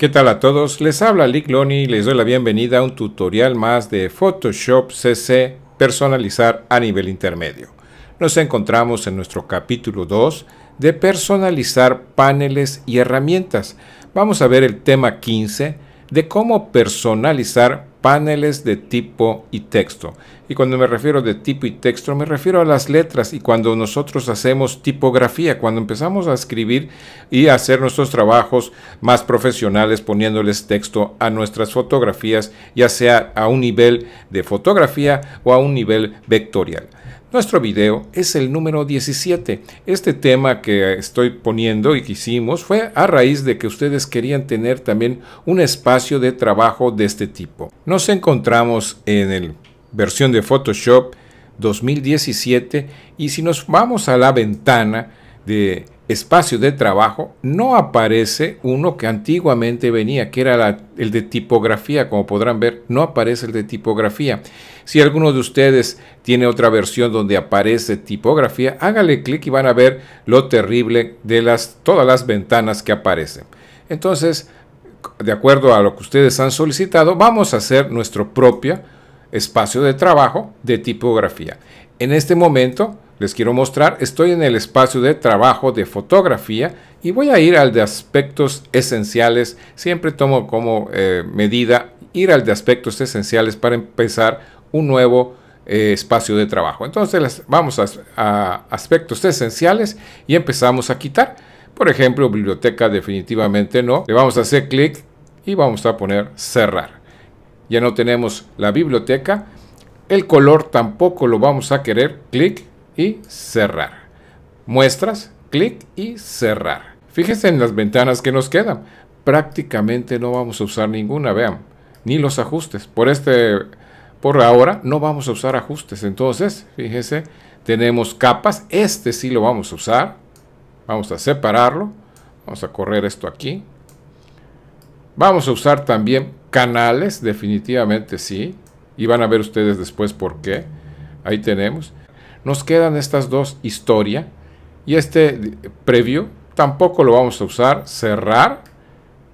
¿Qué tal a todos? Les habla Lick Loni y les doy la bienvenida a un tutorial más de Photoshop CC Personalizar a nivel intermedio. Nos encontramos en nuestro capítulo 2 de Personalizar paneles y herramientas. Vamos a ver el tema 15 de cómo personalizar paneles de tipo y texto. Y cuando me refiero de tipo y texto, me refiero a las letras y cuando nosotros hacemos tipografía, cuando empezamos a escribir y hacer nuestros trabajos más profesionales poniéndoles texto a nuestras fotografías, ya sea a un nivel de fotografía o a un nivel vectorial. Nuestro video es el número 17. Este tema que estoy poniendo y que hicimos fue a raíz de que ustedes querían tener también un espacio de trabajo de este tipo. Nos encontramos en el versión de Photoshop 2017 y si nos vamos a la ventana de espacio de trabajo no aparece uno que antiguamente venía, que era el de tipografía, como podrán ver, no aparece el de tipografía. Si alguno de ustedes tiene otra versión donde aparece tipografía, hágale clic y van a ver lo terrible de las, todas las ventanas que aparecen. Entonces, de acuerdo a lo que ustedes han solicitado, vamos a hacer nuestro propio espacio de trabajo de tipografía. En este momento les quiero mostrar, estoy en el espacio de trabajo de fotografía y voy a ir al de aspectos esenciales. Siempre tomo como eh, medida ir al de aspectos esenciales para empezar un nuevo eh, espacio de trabajo. Entonces vamos a, a aspectos esenciales y empezamos a quitar. Por ejemplo, biblioteca definitivamente no. Le vamos a hacer clic y vamos a poner cerrar. Ya no tenemos la biblioteca. El color tampoco lo vamos a querer. Clic y cerrar. Muestras, clic y cerrar. Fíjense en las ventanas que nos quedan. Prácticamente no vamos a usar ninguna, vean, ni los ajustes. Por este por ahora no vamos a usar ajustes. Entonces, fíjense, tenemos capas. Este sí lo vamos a usar. Vamos a separarlo. Vamos a correr esto aquí. Vamos a usar también canales, definitivamente sí. Y van a ver ustedes después por qué. Ahí tenemos. Nos quedan estas dos, historia y este previo, tampoco lo vamos a usar, cerrar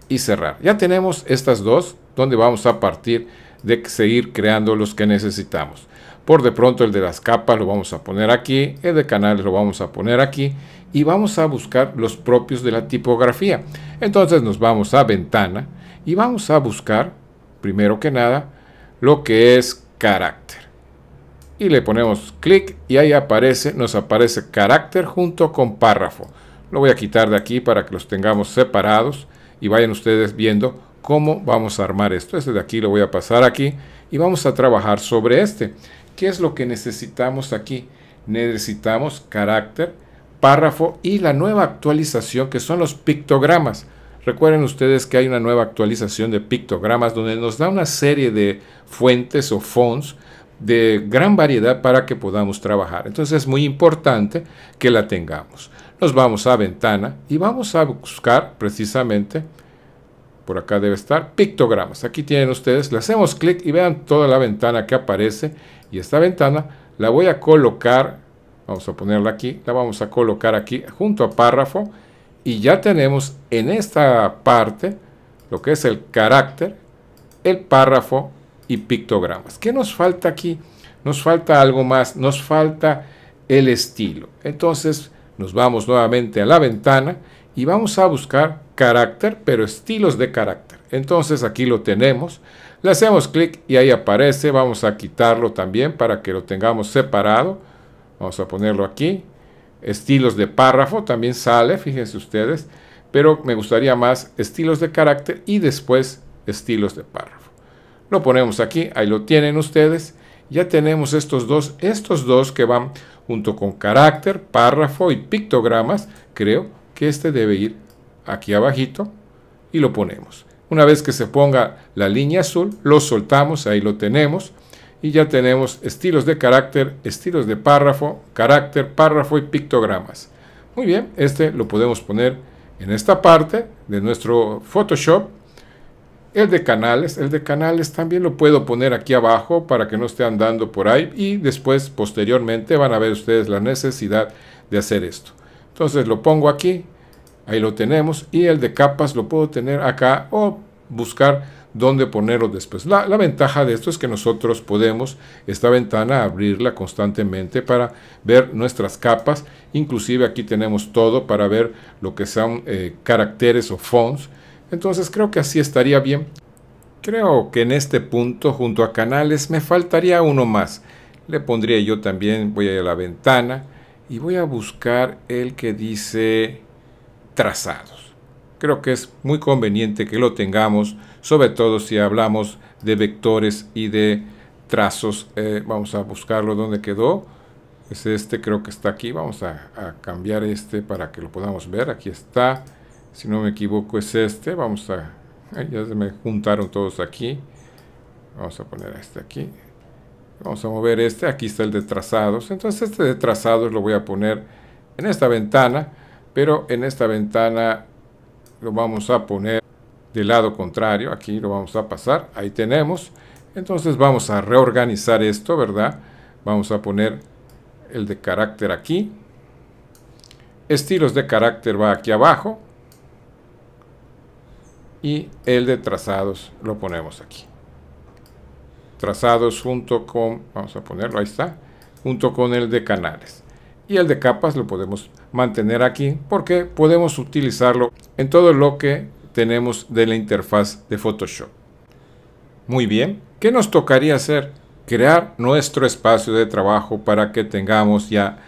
y cerrar. Ya tenemos estas dos donde vamos a partir de seguir creando los que necesitamos. Por de pronto el de las capas lo vamos a poner aquí, el de canales lo vamos a poner aquí y vamos a buscar los propios de la tipografía. Entonces nos vamos a ventana y vamos a buscar, primero que nada, lo que es carácter y le ponemos clic y ahí aparece, nos aparece carácter junto con párrafo. Lo voy a quitar de aquí para que los tengamos separados y vayan ustedes viendo cómo vamos a armar esto. Este de aquí lo voy a pasar aquí y vamos a trabajar sobre este. ¿Qué es lo que necesitamos aquí? Necesitamos carácter, párrafo y la nueva actualización que son los pictogramas. Recuerden ustedes que hay una nueva actualización de pictogramas donde nos da una serie de fuentes o fonts de gran variedad para que podamos trabajar. Entonces es muy importante que la tengamos. Nos vamos a ventana y vamos a buscar precisamente, por acá debe estar, pictogramas. Aquí tienen ustedes, le hacemos clic y vean toda la ventana que aparece. Y esta ventana la voy a colocar, vamos a ponerla aquí, la vamos a colocar aquí junto a párrafo. Y ya tenemos en esta parte lo que es el carácter, el párrafo y pictogramas. ¿Qué nos falta aquí? Nos falta algo más, nos falta el estilo. Entonces nos vamos nuevamente a la ventana y vamos a buscar carácter, pero estilos de carácter. Entonces aquí lo tenemos, le hacemos clic y ahí aparece, vamos a quitarlo también para que lo tengamos separado. Vamos a ponerlo aquí, estilos de párrafo también sale, fíjense ustedes, pero me gustaría más estilos de carácter y después estilos de párrafo. Lo ponemos aquí, ahí lo tienen ustedes. Ya tenemos estos dos, estos dos que van junto con carácter, párrafo y pictogramas. Creo que este debe ir aquí abajito y lo ponemos. Una vez que se ponga la línea azul, lo soltamos, ahí lo tenemos. Y ya tenemos estilos de carácter, estilos de párrafo, carácter, párrafo y pictogramas. Muy bien, este lo podemos poner en esta parte de nuestro Photoshop el de canales, el de canales también lo puedo poner aquí abajo para que no esté andando por ahí y después posteriormente van a ver ustedes la necesidad de hacer esto. Entonces lo pongo aquí, ahí lo tenemos y el de capas lo puedo tener acá o buscar dónde ponerlo después. La, ventaja de esto es que nosotros podemos esta ventana abrirla constantemente para ver nuestras capas. Inclusive aquí tenemos todo para ver lo que son eh, caracteres o fonts entonces creo que así estaría bien. Creo que en este punto, junto a canales, me faltaría uno más. Le pondría yo también, voy a ir a la ventana y voy a buscar el que dice trazados. Creo que es muy conveniente que lo tengamos, sobre todo si hablamos de vectores y de trazos. Eh, vamos a buscarlo donde quedó. Es este, creo que está aquí. Vamos a, a cambiar este para que lo podamos ver. Aquí está si no me equivoco es este, vamos a, ya se me juntaron todos aquí, vamos a poner este aquí, vamos a mover este, aquí está el de trazados, entonces este de trazados lo voy a poner en esta ventana, pero en esta ventana lo vamos a poner del lado contrario, aquí lo vamos a pasar, ahí tenemos, entonces vamos a reorganizar esto, ¿verdad? Vamos a poner el de carácter aquí, estilos de carácter va aquí abajo, y el de trazados lo ponemos aquí. Trazados junto con, vamos a ponerlo, ahí está, junto con el de canales. Y el de capas lo podemos mantener aquí porque podemos utilizarlo en todo lo que tenemos de la interfaz de Photoshop. Muy bien, ¿qué nos tocaría hacer? Crear nuestro espacio de trabajo para que tengamos ya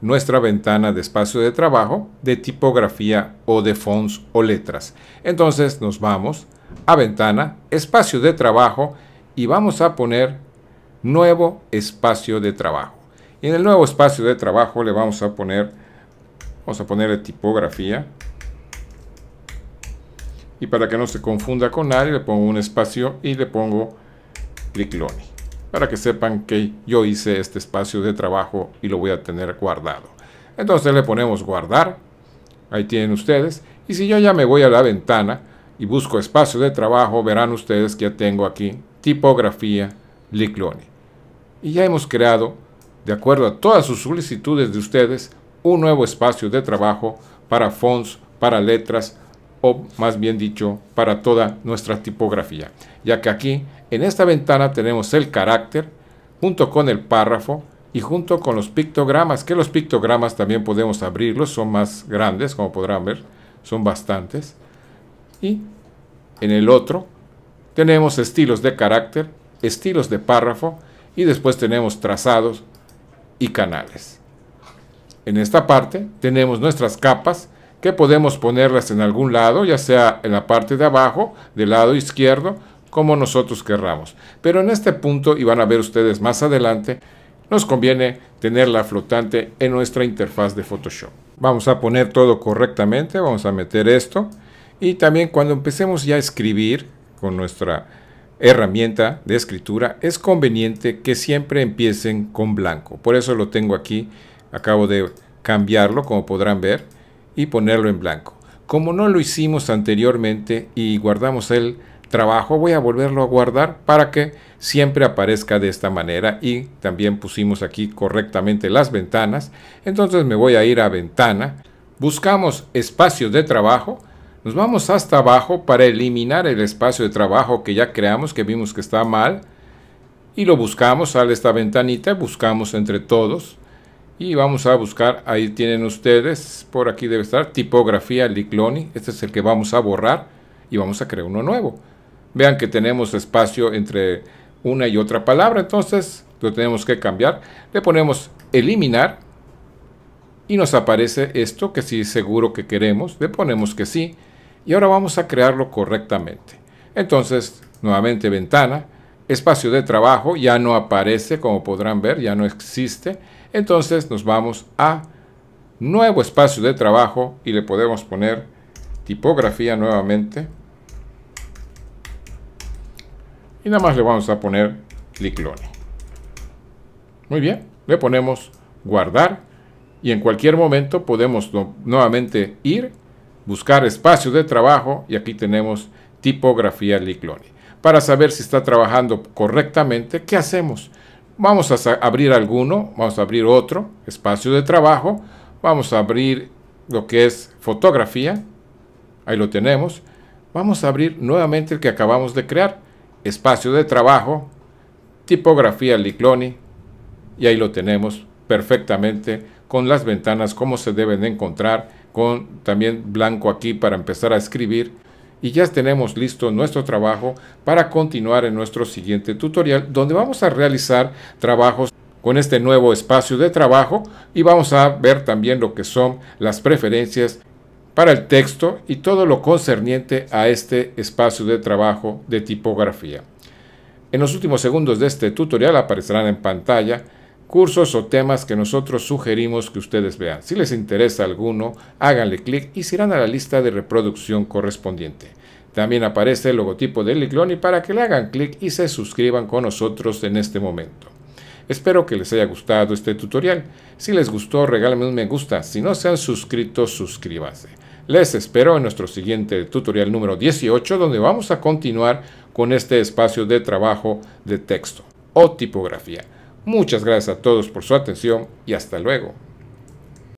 nuestra ventana de espacio de trabajo de tipografía o de fonts o letras. Entonces nos vamos a ventana, espacio de trabajo y vamos a poner nuevo espacio de trabajo. Y en el nuevo espacio de trabajo le vamos a poner, vamos a poner tipografía. Y para que no se confunda con nadie, le pongo un espacio y le pongo Cliclone para que sepan que yo hice este espacio de trabajo y lo voy a tener guardado. Entonces le ponemos guardar, ahí tienen ustedes, y si yo ya me voy a la ventana y busco espacio de trabajo, verán ustedes que ya tengo aquí tipografía Liclone. Y ya hemos creado, de acuerdo a todas sus solicitudes de ustedes, un nuevo espacio de trabajo para fonts, para letras, más bien dicho, para toda nuestra tipografía, ya que aquí en esta ventana tenemos el carácter junto con el párrafo y junto con los pictogramas, que los pictogramas también podemos abrirlos, son más grandes, como podrán ver, son bastantes. Y en el otro tenemos estilos de carácter, estilos de párrafo y después tenemos trazados y canales. En esta parte tenemos nuestras capas que podemos ponerlas en algún lado, ya sea en la parte de abajo, del lado izquierdo, como nosotros querramos. Pero en este punto, y van a ver ustedes más adelante, nos conviene tenerla flotante en nuestra interfaz de Photoshop. Vamos a poner todo correctamente, vamos a meter esto. Y también cuando empecemos ya a escribir con nuestra herramienta de escritura, es conveniente que siempre empiecen con blanco. Por eso lo tengo aquí, acabo de cambiarlo como podrán ver y ponerlo en blanco. Como no lo hicimos anteriormente y guardamos el trabajo, voy a volverlo a guardar para que siempre aparezca de esta manera y también pusimos aquí correctamente las ventanas. Entonces me voy a ir a ventana, buscamos espacio de trabajo, nos vamos hasta abajo para eliminar el espacio de trabajo que ya creamos, que vimos que está mal, y lo buscamos, sale esta ventanita, buscamos entre todos, y vamos a buscar, ahí tienen ustedes, por aquí debe estar, tipografía Licloni. Este es el que vamos a borrar y vamos a crear uno nuevo. Vean que tenemos espacio entre una y otra palabra, entonces lo tenemos que cambiar. Le ponemos eliminar y nos aparece esto que sí seguro que queremos. Le ponemos que sí y ahora vamos a crearlo correctamente. Entonces, nuevamente ventana, espacio de trabajo ya no aparece, como podrán ver, ya no existe. Entonces nos vamos a nuevo espacio de trabajo y le podemos poner tipografía nuevamente. Y nada más le vamos a poner Liclone. Muy bien, le ponemos guardar y en cualquier momento podemos nuevamente ir, buscar espacio de trabajo y aquí tenemos tipografía Liclone para saber si está trabajando correctamente, ¿qué hacemos? Vamos a abrir alguno, vamos a abrir otro espacio de trabajo, vamos a abrir lo que es fotografía, ahí lo tenemos, vamos a abrir nuevamente el que acabamos de crear, espacio de trabajo, tipografía Licloni, y ahí lo tenemos perfectamente con las ventanas como se deben encontrar, con también blanco aquí para empezar a escribir y ya tenemos listo nuestro trabajo para continuar en nuestro siguiente tutorial donde vamos a realizar trabajos con este nuevo espacio de trabajo y vamos a ver también lo que son las preferencias para el texto y todo lo concerniente a este espacio de trabajo de tipografía. En los últimos segundos de este tutorial aparecerán en pantalla cursos o temas que nosotros sugerimos que ustedes vean. Si les interesa alguno, háganle clic y se irán a la lista de reproducción correspondiente. También aparece el logotipo de y para que le hagan clic y se suscriban con nosotros en este momento. Espero que les haya gustado este tutorial. Si les gustó, regálenme un me gusta. Si no se han suscrito, suscríbanse. Les espero en nuestro siguiente tutorial número 18, donde vamos a continuar con este espacio de trabajo de texto o tipografía. Muchas gracias a todos por su atención y hasta luego.